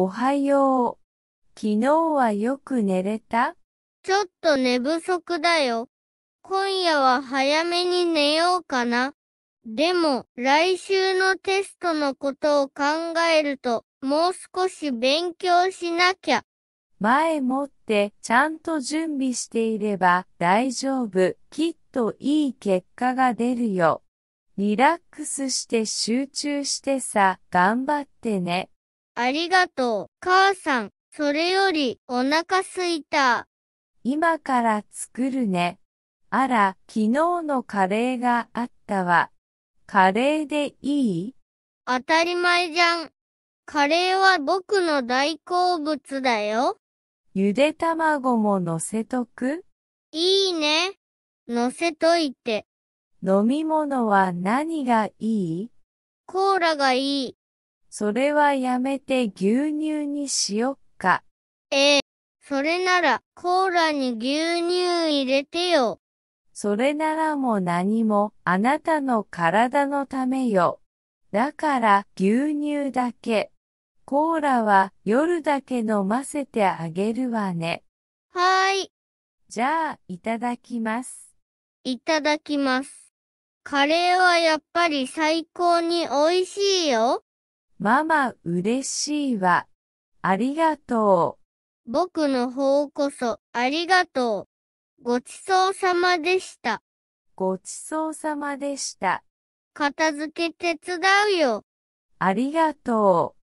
おはよう。昨日はよく寝れたちょっと寝不足だよ。今夜は早めに寝ようかな。でも、来週のテストのことを考えると、もう少し勉強しなきゃ。前もってちゃんと準備していれば大丈夫。きっといい結果が出るよ。リラックスして集中してさ、頑張ってね。ありがとう、母さん。それより、お腹すいた。今から作るね。あら、昨日のカレーがあったわ。カレーでいい当たり前じゃん。カレーは僕の大好物だよ。ゆで卵も乗せとくいいね。乗せといて。飲み物は何がいいコーラがいい。それはやめて牛乳にしよっか。ええ、それならコーラに牛乳入れてよ。それならも何もあなたの体のためよ。だから牛乳だけ。コーラは夜だけ飲ませてあげるわね。はーい。じゃあ、いただきます。いただきます。カレーはやっぱり最高に美味しいよ。ママ嬉しいわ。ありがとう。僕の方こそありがとう。ごちそうさまでした。ごちそうさまでした。片付け手伝うよ。ありがとう。